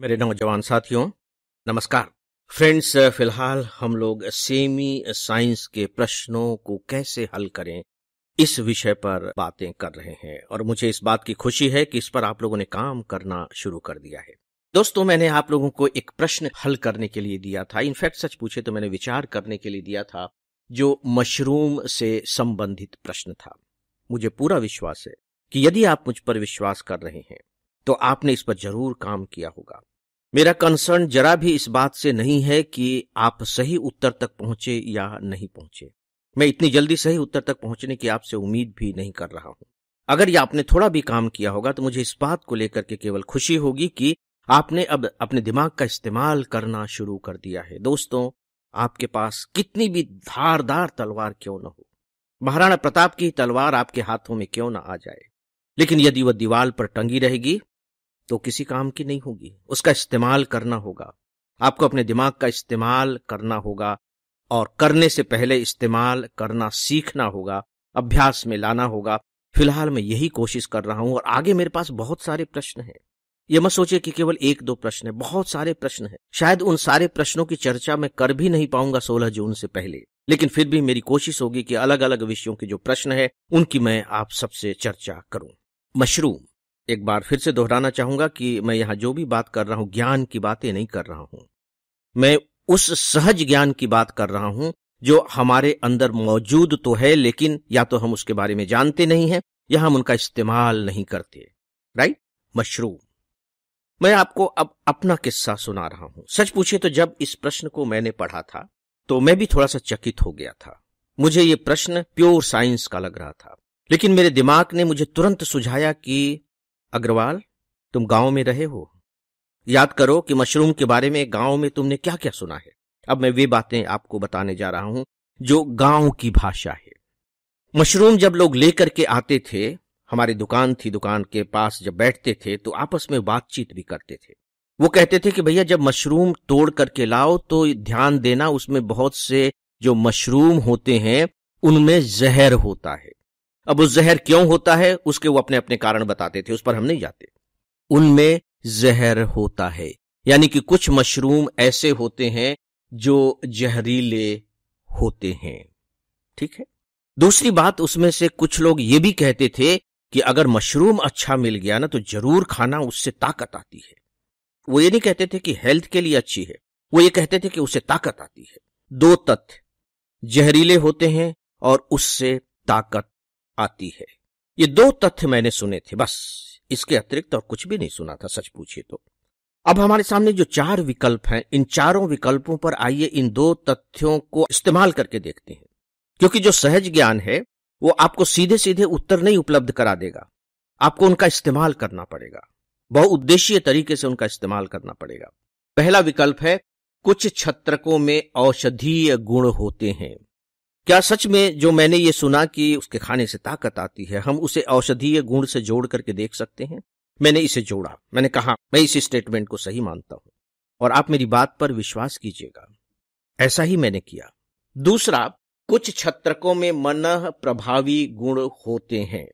मेरे नौजवान साथियों नमस्कार फ्रेंड्स फिलहाल हम लोग सेमी साइंस के प्रश्नों को कैसे हल करें इस विषय पर बातें कर रहे हैं और मुझे इस बात की खुशी है कि इस पर आप लोगों ने काम करना शुरू कर दिया है दोस्तों मैंने आप लोगों को एक प्रश्न हल करने के लिए दिया था इनफैक्ट सच पूछे तो मैंने विचार करने के लिए दिया था जो मशरूम से संबंधित प्रश्न था मुझे पूरा विश्वास है कि यदि आप मुझ पर विश्वास कर रहे हैं तो आपने इस पर जरूर काम किया होगा मेरा कंसर्न जरा भी इस बात से नहीं है कि आप सही उत्तर तक पहुंचे या नहीं पहुंचे मैं इतनी जल्दी सही उत्तर तक पहुंचने की आपसे उम्मीद भी नहीं कर रहा हूं अगर ये आपने थोड़ा भी काम किया होगा तो मुझे इस बात को लेकर के केवल खुशी होगी कि आपने अब अपने दिमाग का इस्तेमाल करना शुरू कर दिया है दोस्तों आपके पास कितनी भी धारदार तलवार क्यों न हो महाराणा प्रताप की तलवार आपके हाथों में क्यों न आ जाए लेकिन यदि वह दीवार पर टंगी रहेगी तो किसी काम की नहीं होगी उसका इस्तेमाल करना होगा आपको अपने दिमाग का इस्तेमाल करना होगा और करने से पहले इस्तेमाल करना सीखना होगा अभ्यास में लाना होगा फिलहाल मैं यही कोशिश कर रहा हूं और आगे मेरे पास बहुत सारे प्रश्न हैं ये मत सोचिए कि केवल एक दो प्रश्न है बहुत सारे प्रश्न है शायद उन सारे प्रश्नों की चर्चा मैं कर भी नहीं पाऊंगा सोलह जून से पहले लेकिन फिर भी मेरी कोशिश होगी कि अलग अलग विषयों के जो प्रश्न है उनकी मैं आप सबसे चर्चा करूं मशरूम एक बार फिर से दोहराना चाहूंगा कि मैं यहां जो भी बात कर रहा हूं ज्ञान की बातें नहीं कर रहा हूं मैं उस सहज ज्ञान की बात कर रहा हूं जो हमारे अंदर मौजूद तो है लेकिन या तो हम उसके बारे में जानते नहीं हैं या हम उनका इस्तेमाल नहीं करते राइट मशरूम मैं आपको अब अपना किस्सा सुना रहा हूं सच पूछे तो जब इस प्रश्न को मैंने पढ़ा था तो मैं भी थोड़ा सा चकित हो गया था मुझे ये प्रश्न प्योर साइंस का लग रहा था लेकिन मेरे दिमाग ने मुझे तुरंत सुझाया कि अग्रवाल तुम गांव में रहे हो याद करो कि मशरूम के बारे में गांव में तुमने क्या क्या सुना है अब मैं वे बातें आपको बताने जा रहा हूं जो गांव की भाषा है मशरूम जब लोग लेकर के आते थे हमारी दुकान थी दुकान के पास जब बैठते थे तो आपस में बातचीत भी करते थे वो कहते थे कि भैया जब मशरूम तोड़ करके लाओ तो ध्यान देना उसमें बहुत से जो मशरूम होते हैं उनमें जहर होता है अब उस जहर क्यों होता है उसके वो अपने अपने कारण बताते थे उस पर हम नहीं जाते उनमें जहर होता है यानी कि कुछ मशरूम ऐसे होते हैं जो जहरीले होते हैं ठीक है दूसरी बात उसमें से कुछ लोग ये भी कहते थे कि अगर मशरूम अच्छा मिल गया ना तो जरूर खाना उससे ताकत आती है वो ये नहीं कहते थे कि हेल्थ के लिए अच्छी है वो ये कहते थे कि उससे ताकत आती है दो तथ्य जहरीले होते हैं और उससे ताकत आती है ये दो तथ्य मैंने सुने थे बस इसके अतिरिक्त और कुछ भी नहीं सुना था सच पूछिए तो अब हमारे सामने जो चार विकल्प हैं इन चारों विकल्पों पर आइए इन दो तथ्यों को इस्तेमाल करके देखते हैं क्योंकि जो सहज ज्ञान है वो आपको सीधे सीधे उत्तर नहीं उपलब्ध करा देगा आपको उनका इस्तेमाल करना पड़ेगा बहुउद्देशीय तरीके से उनका इस्तेमाल करना पड़ेगा पहला विकल्प है कुछ छत्रकों में औषधीय गुण होते हैं क्या सच में जो मैंने ये सुना कि उसके खाने से ताकत आती है हम उसे औषधीय गुण से जोड़ करके देख सकते हैं मैंने इसे जोड़ा मैंने कहा मैं इस स्टेटमेंट को सही मानता हूं और आप मेरी बात पर विश्वास कीजिएगा ऐसा ही मैंने किया दूसरा कुछ छत्रकों में मन प्रभावी गुण होते हैं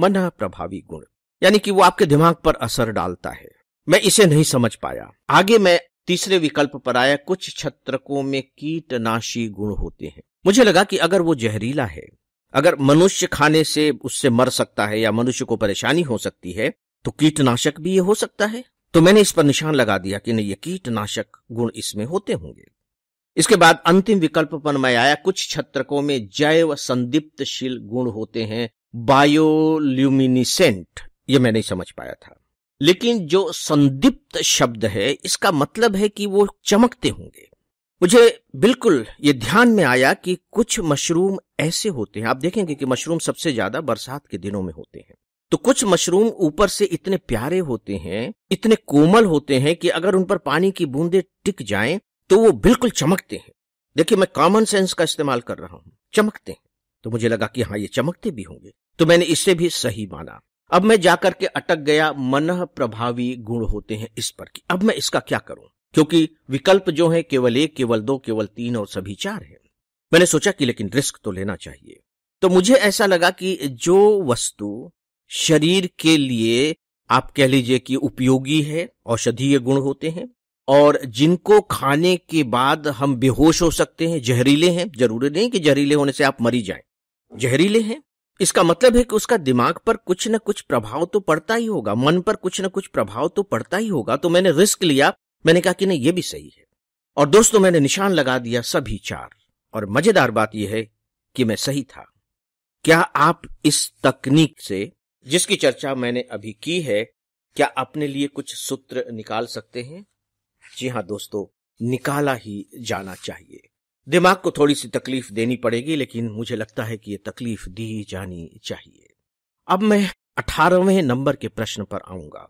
मन प्रभावी गुण यानी कि वो आपके दिमाग पर असर डालता है मैं इसे नहीं समझ पाया आगे मैं तीसरे विकल्प पर आया कुछ छत्रकों में कीटनाशी गुण होते हैं मुझे लगा कि अगर वो जहरीला है अगर मनुष्य खाने से उससे मर सकता है या मनुष्य को परेशानी हो सकती है तो कीटनाशक भी ये हो सकता है तो मैंने इस पर निशान लगा दिया कि नहीं ये कीटनाशक गुण इसमें होते होंगे इसके बाद अंतिम विकल्प पर मैं आया कुछ छत्रकों में जैव संदिप्तशील गुण होते हैं बायोल्यूमिनिसेंट ये मैं नहीं समझ पाया था लेकिन जो संदिप्त शब्द है इसका मतलब है कि वो चमकते होंगे मुझे बिल्कुल ये ध्यान में आया कि कुछ मशरूम ऐसे होते हैं आप देखेंगे कि मशरूम सबसे ज्यादा बरसात के दिनों में होते हैं तो कुछ मशरूम ऊपर से इतने प्यारे होते हैं इतने कोमल होते हैं कि अगर उन पर पानी की बूंदें टिक जाएं तो वो बिल्कुल चमकते हैं देखिए मैं कॉमन सेंस का इस्तेमाल कर रहा हूं चमकते हैं तो मुझे लगा कि हाँ ये चमकते भी होंगे तो मैंने इसे भी सही माना अब मैं जाकर के अटक गया मन प्रभावी गुण होते हैं इस पर की अब मैं इसका क्या करूं क्योंकि विकल्प जो है केवल एक केवल दो केवल तीन और सभी चार है मैंने सोचा कि लेकिन रिस्क तो लेना चाहिए तो मुझे ऐसा लगा कि जो वस्तु शरीर के लिए आप कह लीजिए कि उपयोगी है औषधीय गुण होते हैं और जिनको खाने के बाद हम बेहोश हो सकते हैं जहरीले हैं जरूरी नहीं कि जहरीले होने से आप मरी जाएं जहरीले हैं इसका मतलब है कि उसका दिमाग पर कुछ न कुछ प्रभाव तो पड़ता ही होगा मन पर कुछ न कुछ प्रभाव तो पड़ता ही होगा तो मैंने रिस्क लिया मैंने कहा कि नहीं ये भी सही है और दोस्तों मैंने निशान लगा दिया सभी चार और मजेदार बात यह है कि मैं सही था क्या आप इस तकनीक से जिसकी चर्चा मैंने अभी की है क्या अपने लिए कुछ सूत्र निकाल सकते हैं जी हाँ दोस्तों निकाला ही जाना चाहिए दिमाग को थोड़ी सी तकलीफ देनी पड़ेगी लेकिन मुझे लगता है कि यह तकलीफ दी जानी चाहिए अब मैं अठारहवें नंबर के प्रश्न पर आऊंगा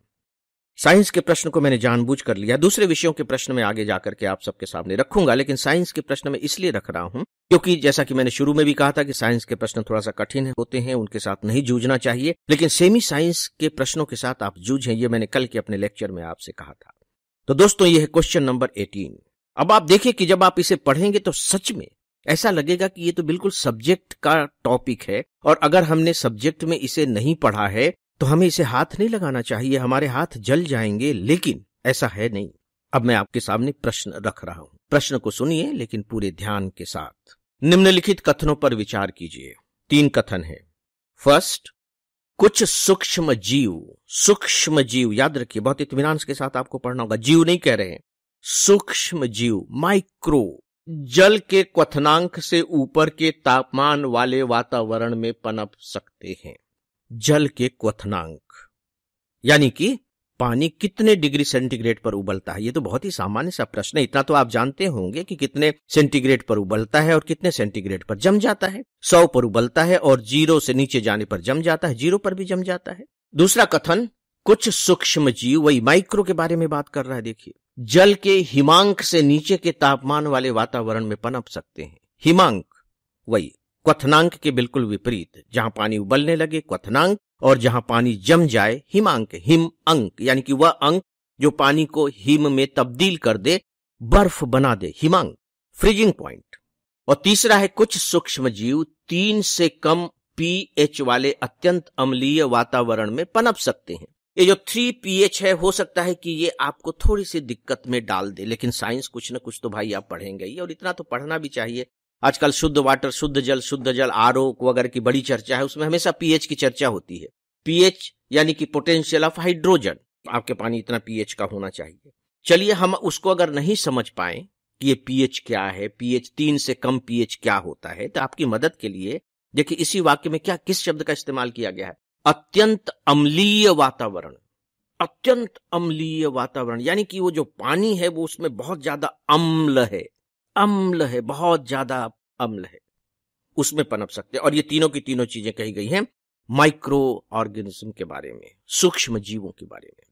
साइंस के प्रश्न को मैंने जानबूझ कर लिया दूसरे विषयों के प्रश्न में आगे जाकर के आप सबके सामने रखूंगा लेकिन साइंस के प्रश्न में इसलिए रख रहा हूं क्योंकि जैसा कि मैंने शुरू में भी कहा था कि साइंस के प्रश्न थोड़ा सा कठिन होते हैं उनके साथ नहीं जूझना चाहिए लेकिन सेमी साइंस के प्रश्नों के साथ आप जूझें ये मैंने कल के अपने लेक्चर में आपसे कहा था तो दोस्तों ये है क्वेश्चन नंबर एटीन अब आप देखिए कि जब आप इसे पढ़ेंगे तो सच में ऐसा लगेगा कि ये तो बिल्कुल सब्जेक्ट का टॉपिक है और अगर हमने सब्जेक्ट में इसे नहीं पढ़ा है तो हमें इसे हाथ नहीं लगाना चाहिए हमारे हाथ जल जाएंगे लेकिन ऐसा है नहीं अब मैं आपके सामने प्रश्न रख रहा हूं प्रश्न को सुनिए लेकिन पूरे ध्यान के साथ निम्नलिखित कथनों पर विचार कीजिए तीन कथन है फर्स्ट कुछ सूक्ष्म जीव सूक्ष्म जीव याद रखिए बहुत इतमान के साथ आपको पढ़ना होगा जीव नहीं कह रहे हैं सूक्ष्म जीव माइक्रो जल के क्वथनांक से ऊपर के तापमान वाले वातावरण में पनप सकते हैं जल के क्वथनांक यानी कि पानी कितने डिग्री सेंटीग्रेड पर उबलता है ये तो बहुत ही सामान्य सा प्रश्न है इतना तो आप जानते होंगे कि कितने सेंटीग्रेड पर उबलता है और कितने सेंटीग्रेड पर जम जाता है सौ पर उबलता है और जीरो से नीचे जाने पर जम जाता है जीरो पर भी जम जाता है दूसरा कथन कुछ सूक्ष्म जीव वही माइक्रो के बारे में बात कर रहा है देखिए जल के हिमांक से नीचे के तापमान वाले वातावरण में पनप सकते हैं हिमांक वही क्वथनांक के बिल्कुल विपरीत जहां पानी उबलने लगे क्वथनांक और जहां पानी जम जाए हिमांक हिम अंक यानी कि वह अंक जो पानी को हिम में तब्दील कर दे बर्फ बना दे हिमांक फ्रीजिंग पॉइंट और तीसरा है कुछ सूक्ष्म जीव तीन से कम पीएच वाले अत्यंत अम्लीय वातावरण में पनप सकते हैं ये जो थ्री एच है हो सकता है कि ये आपको थोड़ी सी दिक्कत में डाल दे लेकिन साइंस कुछ ना कुछ तो भाई आप पढ़ेंगे ही और इतना तो पढ़ना भी चाहिए आजकल शुद्ध वाटर शुद्ध जल शुद्ध जल आर वगैरह की बड़ी चर्चा है उसमें हमेशा पीएच की चर्चा होती है पीएच यानी कि पोटेंशियल ऑफ हाइड्रोजन आपके पानी इतना पीएच का होना चाहिए चलिए हम उसको अगर नहीं समझ पाए कि ये पीएच क्या है पीएच तीन से कम पीएच क्या होता है तो आपकी मदद के लिए देखिए इसी वाक्य में क्या किस शब्द का इस्तेमाल किया गया है अत्यंत अम्लीय वातावरण अत्यंत अम्लीय वातावरण यानी कि वो जो पानी है वो उसमें बहुत ज्यादा अम्ल है अम्ल है बहुत ज्यादा अम्ल है उसमें पनप सकते हैं और ये तीनों की तीनों चीजें कही गई हैं माइक्रो ऑर्गेनिज्म के बारे में सूक्ष्म जीवों के बारे में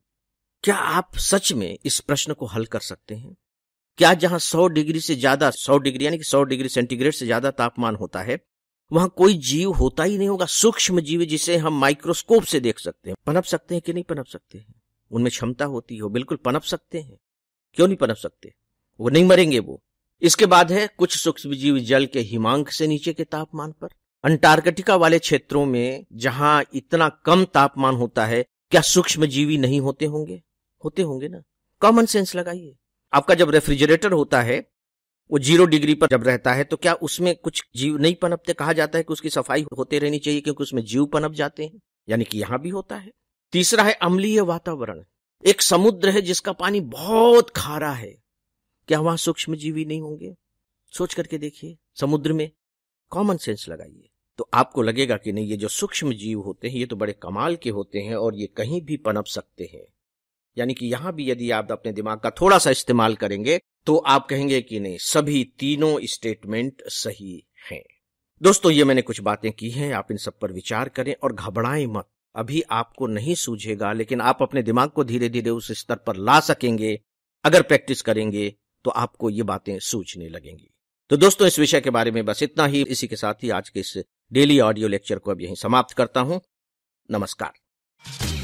क्या आप सच में इस प्रश्न को हल कर सकते हैं क्या जहां 100 डिग्री से ज्यादा 100 डिग्री यानी कि 100 डिग्री सेंटीग्रेड से ज्यादा तापमान होता है वहां कोई जीव होता ही नहीं होगा सूक्ष्म जीव जिसे हम माइक्रोस्कोप से देख सकते हैं पनप सकते हैं कि नहीं पनप सकते हैं उनमें क्षमता होती हो बिल्कुल पनप सकते हैं क्यों नहीं पनप सकते वो नहीं मरेंगे वो इसके बाद है कुछ सूक्ष्म जीव जल के हिमांक से नीचे के तापमान पर अंटार्कटिका वाले क्षेत्रों में जहां इतना कम तापमान होता है क्या सूक्ष्म जीवी नहीं होते होंगे होते होंगे ना कॉमन सेंस लगाइए आपका जब रेफ्रिजरेटर होता है वो जीरो डिग्री पर जब रहता है तो क्या उसमें कुछ जीव नहीं पनपते कहा जाता है कि उसकी सफाई होते रहनी चाहिए क्योंकि उसमें जीव पनप जाते हैं यानी कि यहां भी होता है तीसरा है अम्लीय वातावरण एक समुद्र है जिसका पानी बहुत खारा है क्या वहां सूक्ष्म जीवी नहीं होंगे सोच करके देखिए समुद्र में कॉमन सेंस लगाइए तो आपको लगेगा कि नहीं ये जो सूक्ष्म जीव होते हैं ये तो बड़े कमाल के होते हैं और ये कहीं भी पनप सकते हैं यानी कि यहां भी यदि आप अपने दिमाग का थोड़ा सा इस्तेमाल करेंगे तो आप कहेंगे कि नहीं सभी तीनों स्टेटमेंट सही हैं दोस्तों ये मैंने कुछ बातें की हैं आप इन सब पर विचार करें और घबराएं मत अभी आपको नहीं सूझेगा लेकिन आप अपने दिमाग को धीरे धीरे उस स्तर पर ला सकेंगे अगर प्रैक्टिस करेंगे तो आपको ये बातें सूझने लगेंगी तो दोस्तों इस विषय के बारे में बस इतना ही इसी के साथ ही आज के इस डेली ऑडियो लेक्चर को अब यहीं समाप्त करता हूं नमस्कार